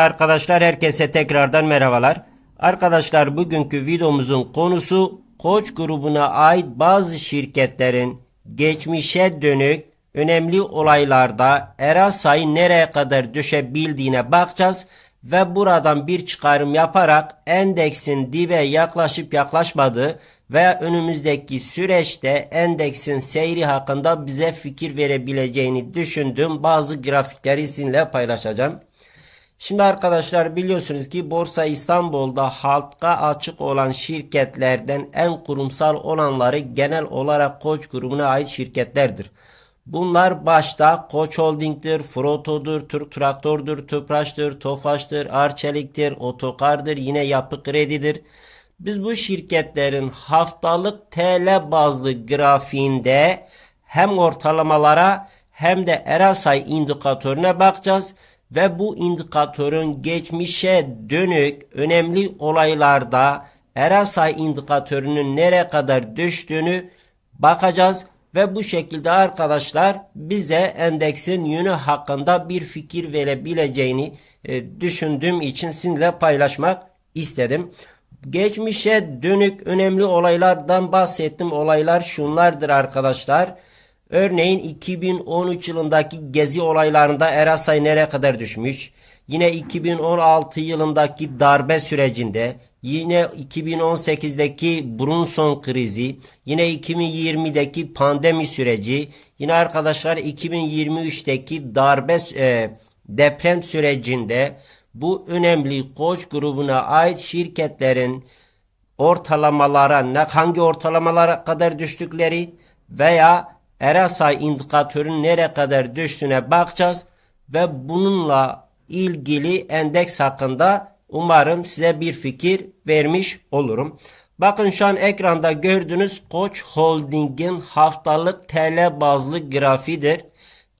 Arkadaşlar herkese tekrardan merhabalar. Arkadaşlar bugünkü videomuzun konusu Koç grubuna ait bazı şirketlerin geçmişe dönük önemli olaylarda Erasay'ı nereye kadar düşebildiğine bakacağız ve buradan bir çıkarım yaparak endeksin dibe yaklaşıp yaklaşmadığı ve önümüzdeki süreçte endeksin seyri hakkında bize fikir verebileceğini düşündüğüm bazı grafikleri sizinle paylaşacağım. Şimdi arkadaşlar biliyorsunuz ki Borsa İstanbul'da halka açık olan şirketlerden en kurumsal olanları genel olarak Koç grubuna ait şirketlerdir. Bunlar başta Koç Holding'dir, Froto'dur, Türk Traktör'dür, Tüpraş'tır, Tofaş'tır, Arçelik'tir, Otokar'dır, yine Yapı Kredi'dir. Biz bu şirketlerin haftalık TL bazlı grafiğinde hem ortalamalara hem de Erasay indikatörüne bakacağız ve bu indikatörün geçmişe dönük önemli olaylarda erasa indikatörünün nereye kadar düştüğünü bakacağız ve bu şekilde arkadaşlar bize endeksin yönü hakkında bir fikir verebileceğini e, düşündüğüm için sizinle paylaşmak istedim. Geçmişe dönük önemli olaylardan bahsettim. Olaylar şunlardır arkadaşlar. Örneğin 2013 yılındaki gezi olaylarında Erasay nereye kadar düşmüş? Yine 2016 yılındaki darbe sürecinde, yine 2018'deki Brunson krizi, yine 2020'deki pandemi süreci, yine arkadaşlar 2023'teki darbe e, deprem sürecinde bu önemli koç grubuna ait şirketlerin ortalamalara hangi ortalamalara kadar düştükleri veya Erasay indikatörün nereye kadar düştüğüne bakacağız ve bununla ilgili endeks hakkında umarım size bir fikir vermiş olurum. Bakın şu an ekranda gördüğünüz Koç Holding'in haftalık TL bazlı grafidir.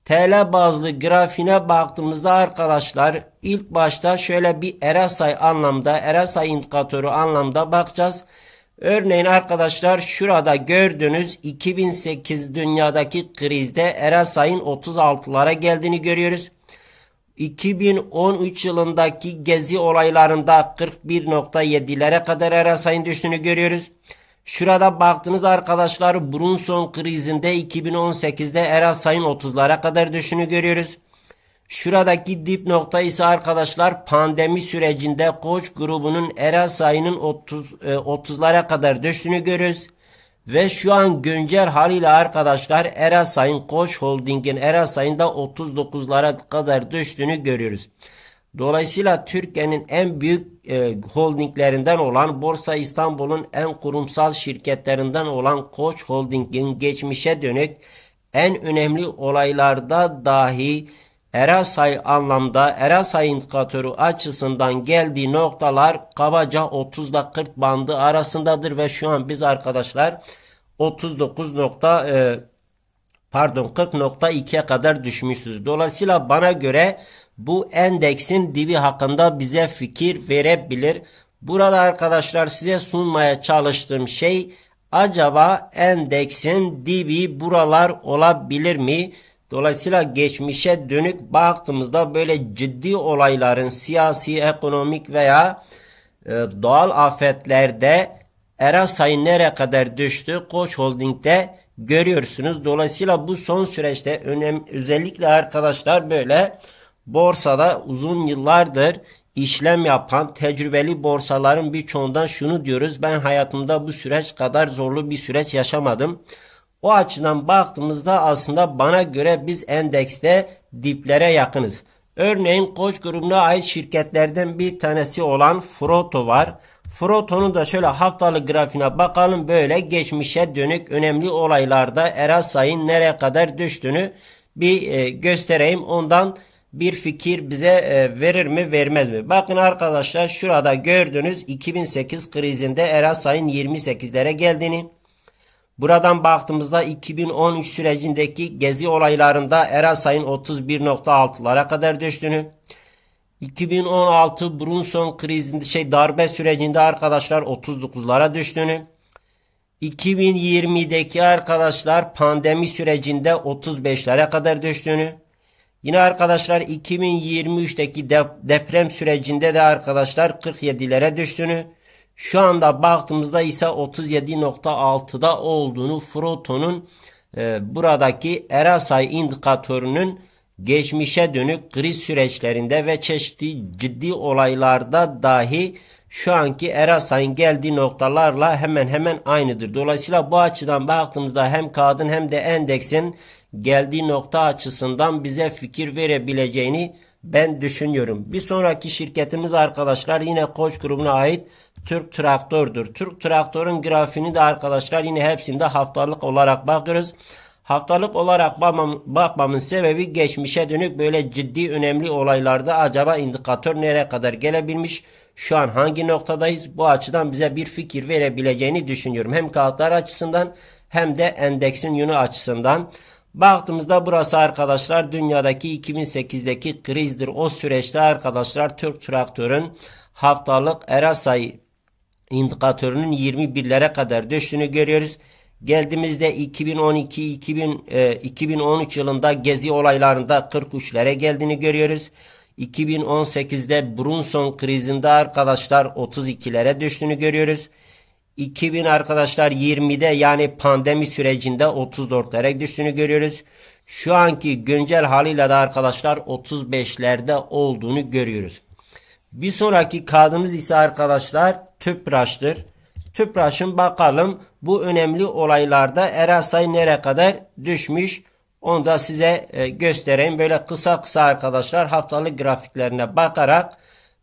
TL bazlı grafiğine baktığımızda arkadaşlar ilk başta şöyle bir RSI anlamda, RSI indikatörü anlamda bakacağız. Örneğin arkadaşlar şurada gördüğünüz 2008 dünyadaki krizde Erasay'ın 36'lara geldiğini görüyoruz. 2013 yılındaki gezi olaylarında 41.7'lere kadar Erasay'ın düştüğünü görüyoruz. Şurada baktınız arkadaşlar Brunson krizinde 2018'de Erasay'ın 30'lara kadar düştüğünü görüyoruz. Şuradaki dip nokta ise arkadaşlar pandemi sürecinde koç grubunun era sayının 30, 30'lara e, kadar düştüğünü görürüz. Ve şu an güncel haliyle arkadaşlar Erasay'ın Koç Holding'in Erasay'ın da 39'lara kadar düştüğünü görüyoruz. Dolayısıyla Türkiye'nin en büyük e, holdinglerinden olan Borsa İstanbul'un en kurumsal şirketlerinden olan Koç Holding'in geçmişe dönük en önemli olaylarda dahi Erasay anlamda Erasay indikatörü açısından geldiği noktalar kabaca 30 ile 40 bandı arasındadır ve şu an biz arkadaşlar 39 nokta e, pardon 40.2'ye kadar düşmüşüz. Dolayısıyla bana göre bu endeksin dibi hakkında bize fikir verebilir. Burada arkadaşlar size sunmaya çalıştığım şey acaba endeksin dibi buralar olabilir mi? Dolayısıyla geçmişe dönük baktığımızda böyle ciddi olayların siyasi, ekonomik veya e, doğal afetlerde era sayı nereye kadar düştü Koç Holding'de görüyorsunuz. Dolayısıyla bu son süreçte önem, özellikle arkadaşlar böyle borsada uzun yıllardır işlem yapan tecrübeli borsaların birçoğundan şunu diyoruz. Ben hayatımda bu süreç kadar zorlu bir süreç yaşamadım. O açıdan baktığımızda aslında bana göre biz endekste diplere yakınız. Örneğin Koç grubuna ait şirketlerden bir tanesi olan Froto var. Froto'nun da şöyle haftalık grafiğine bakalım böyle geçmişe dönük önemli olaylarda Erasay'ın nereye kadar düştüğünü bir e, göstereyim. Ondan bir fikir bize e, verir mi vermez mi? Bakın arkadaşlar şurada gördüğünüz 2008 krizinde Erasay'ın 28'lere geldiğini Buradan baktığımızda 2013 sürecindeki gezi olaylarında Erasay'ın 31.6'lara kadar düştüğünü, 2016 Brunson krizinde şey darbe sürecinde arkadaşlar 39'lara düştüğünü, 2020'deki arkadaşlar pandemi sürecinde 35'lere kadar düştüğünü, yine arkadaşlar 2023'teki deprem sürecinde de arkadaşlar 47'lere düştüğünü, şu anda baktığımızda ise 37.6'da olduğunu Froton'un e, buradaki RSI indikatörünün geçmişe dönük kriz süreçlerinde ve çeşitli ciddi olaylarda dahi şu anki Erasay'ın geldiği noktalarla hemen hemen aynıdır. Dolayısıyla bu açıdan baktığımızda hem kadın hem de endeksin geldiği nokta açısından bize fikir verebileceğini ben düşünüyorum. Bir sonraki şirketimiz arkadaşlar yine Koç grubuna ait Türk Traktör'dür. Türk Traktör'ün grafiğini de arkadaşlar yine hepsinde haftalık olarak bakıyoruz. Haftalık olarak bakmam, bakmamın sebebi geçmişe dönük böyle ciddi önemli olaylarda acaba indikatör nereye kadar gelebilmiş? Şu an hangi noktadayız? Bu açıdan bize bir fikir verebileceğini düşünüyorum. Hem kağıtlar açısından hem de endeksin yönü açısından. Baktığımızda burası arkadaşlar dünyadaki 2008'deki krizdir. O süreçte arkadaşlar Türk Traktör'ün haftalık Erasay indikatörünün 21'lere kadar düştüğünü görüyoruz. Geldiğimizde 2012 2000, e, 2013 yılında gezi olaylarında 43'lere geldiğini görüyoruz. 2018'de Brunson krizinde arkadaşlar 32'lere düştüğünü görüyoruz. 2000 arkadaşlar 20'de yani pandemi sürecinde 34'lere düştüğünü görüyoruz. Şu anki güncel haliyle de arkadaşlar 35'lerde olduğunu görüyoruz. Bir sonraki kadımız ise arkadaşlar tüpraştır. Tüpraşın bakalım bu önemli olaylarda erasay nereye kadar düşmüş onu da size e, göstereyim. Böyle kısa kısa arkadaşlar haftalık grafiklerine bakarak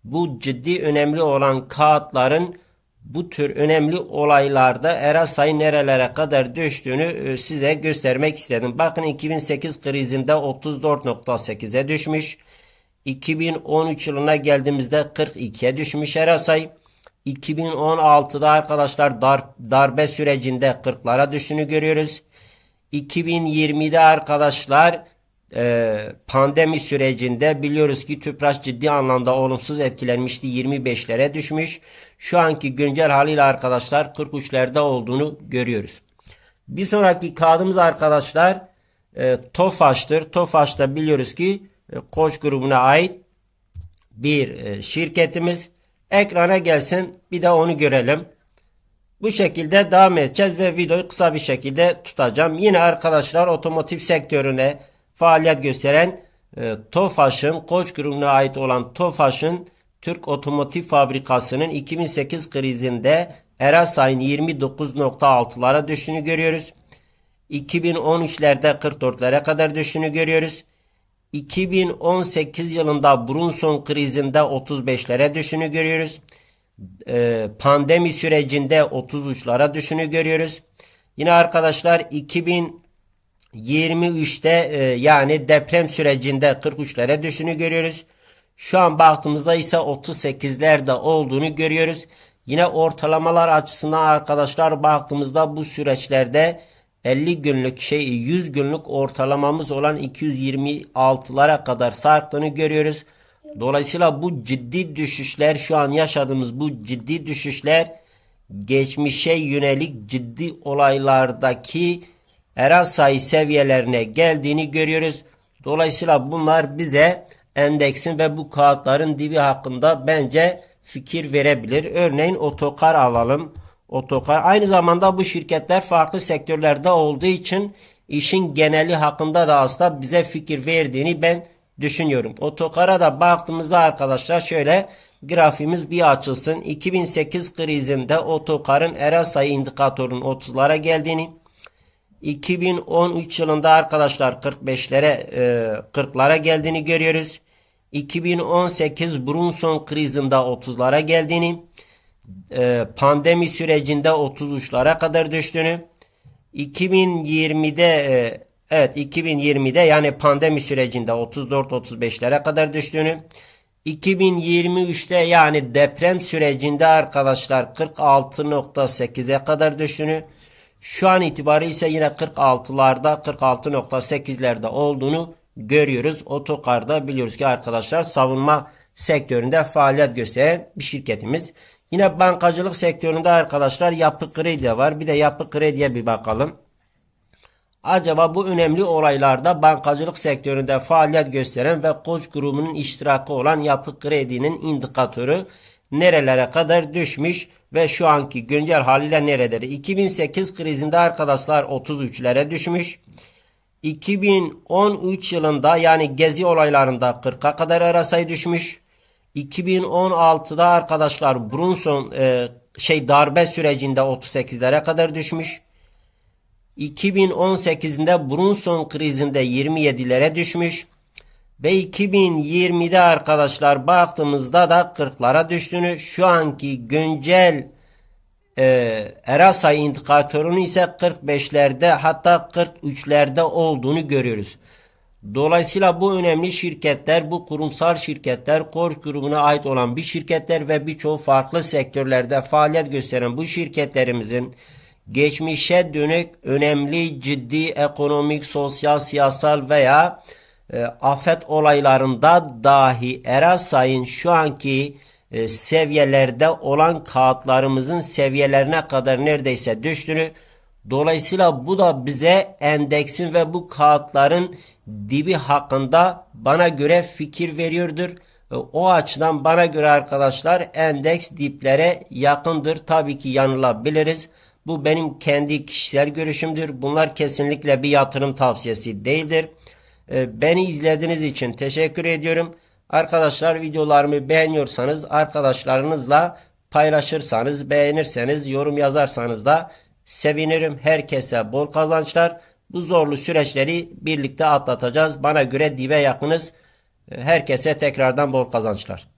bu ciddi önemli olan kağıtların bu tür önemli olaylarda Erasay'ın nerelere kadar düştüğünü e, size göstermek istedim. Bakın 2008 krizinde 34.8'e düşmüş. 2013 yılına geldiğimizde 42'ye düşmüş Erasay. 2016'da arkadaşlar dar, darbe sürecinde 40'lara düştüğünü görüyoruz. 2020'de arkadaşlar ee, pandemi sürecinde biliyoruz ki tüpraş ciddi anlamda olumsuz etkilenmişti. 25'lere düşmüş. Şu anki güncel haliyle arkadaşlar 43'lerde olduğunu görüyoruz. Bir sonraki kağıdımız arkadaşlar e, TOFAŞ'tır. TOFAŞ'ta biliyoruz ki e, Koç grubuna ait bir e, şirketimiz. Ekrana gelsin bir de onu görelim. Bu şekilde devam edeceğiz ve videoyu kısa bir şekilde tutacağım. Yine arkadaşlar otomotiv sektörüne faaliyet gösteren e, Tofaş'ın Koç grubuna ait olan Tofaş'ın Türk Otomotiv Fabrikası'nın 2008 krizinde Erasay'ın 29.6'lara düştüğünü görüyoruz. 2013'lerde 44'lere kadar düştüğünü görüyoruz. 2018 yılında Brunson krizinde 35'lere düşünü görüyoruz. E, pandemi sürecinde 33'lara düşünü görüyoruz. Yine arkadaşlar 2000 23'te e, yani deprem sürecinde 43'lere düşünü görüyoruz. Şu an baktığımızda ise 38'lerde olduğunu görüyoruz. Yine ortalamalar açısından arkadaşlar baktığımızda bu süreçlerde 50 günlük şey 100 günlük ortalamamız olan 226'lara kadar sarktığını görüyoruz. Dolayısıyla bu ciddi düşüşler şu an yaşadığımız bu ciddi düşüşler geçmişe yönelik ciddi olaylardaki Erasay seviyelerine geldiğini görüyoruz. Dolayısıyla bunlar bize endeksin ve bu kağıtların dibi hakkında bence fikir verebilir. Örneğin otokar alalım. Otokar aynı zamanda bu şirketler farklı sektörlerde olduğu için işin geneli hakkında da aslında bize fikir verdiğini ben düşünüyorum. Otokara da baktığımızda arkadaşlar şöyle grafimiz bir açılsın. 2008 krizinde otokarın era sayı indikatörünün 30'lara geldiğini 2013 yılında arkadaşlar 45'lere 40'lara e, geldiğini görüyoruz. 2018 Brunson krizinde 30'lara geldiğini, e, pandemi sürecinde 33'lara kadar düştüğünü, 2020'de e, evet 2020'de yani pandemi sürecinde 34-35'lere kadar düştüğünü, 2023'te yani deprem sürecinde arkadaşlar 46.8'e kadar düştüğünü, şu an itibariyle ise yine 46'larda 46.8'lerde olduğunu görüyoruz. Otokar'da biliyoruz ki arkadaşlar savunma sektöründe faaliyet gösteren bir şirketimiz. Yine bankacılık sektöründe arkadaşlar yapı kredi var. Bir de yapı krediye bir bakalım. Acaba bu önemli olaylarda bankacılık sektöründe faaliyet gösteren ve koç grubunun iştirakı olan yapı kredinin indikatörü nerelere kadar düşmüş ve şu anki güncel haliyle nereleri? 2008 krizinde arkadaşlar 33'lere düşmüş. 2013 yılında yani gezi olaylarında 40'a kadar arasay düşmüş. 2016'da arkadaşlar Brunson e, şey darbe sürecinde 38'lere kadar düşmüş. 2018'de Brunson krizinde 27'lere düşmüş. Ve 2020'de arkadaşlar baktığımızda da 40'lara düştüğünü şu anki güncel e, Erasa indikatörünü ise 45'lerde hatta 43'lerde olduğunu görüyoruz. Dolayısıyla bu önemli şirketler, bu kurumsal şirketler, Koç grubuna ait olan bir şirketler ve birçok farklı sektörlerde faaliyet gösteren bu şirketlerimizin geçmişe dönük önemli ciddi ekonomik, sosyal, siyasal veya e, afet olaylarında dahi Erasay'ın şu anki e, seviyelerde olan kağıtlarımızın seviyelerine kadar neredeyse düştüğünü dolayısıyla bu da bize endeksin ve bu kağıtların dibi hakkında bana göre fikir veriyordur. E, o açıdan bana göre arkadaşlar endeks diplere yakındır. Tabii ki yanılabiliriz. Bu benim kendi kişisel görüşümdür. Bunlar kesinlikle bir yatırım tavsiyesi değildir. Ee, beni izlediğiniz için teşekkür ediyorum. Arkadaşlar videolarımı beğeniyorsanız arkadaşlarınızla paylaşırsanız, beğenirseniz, yorum yazarsanız da sevinirim. Herkese bol kazançlar. Bu zorlu süreçleri birlikte atlatacağız. Bana göre dibe yakınız. Ee, herkese tekrardan bol kazançlar.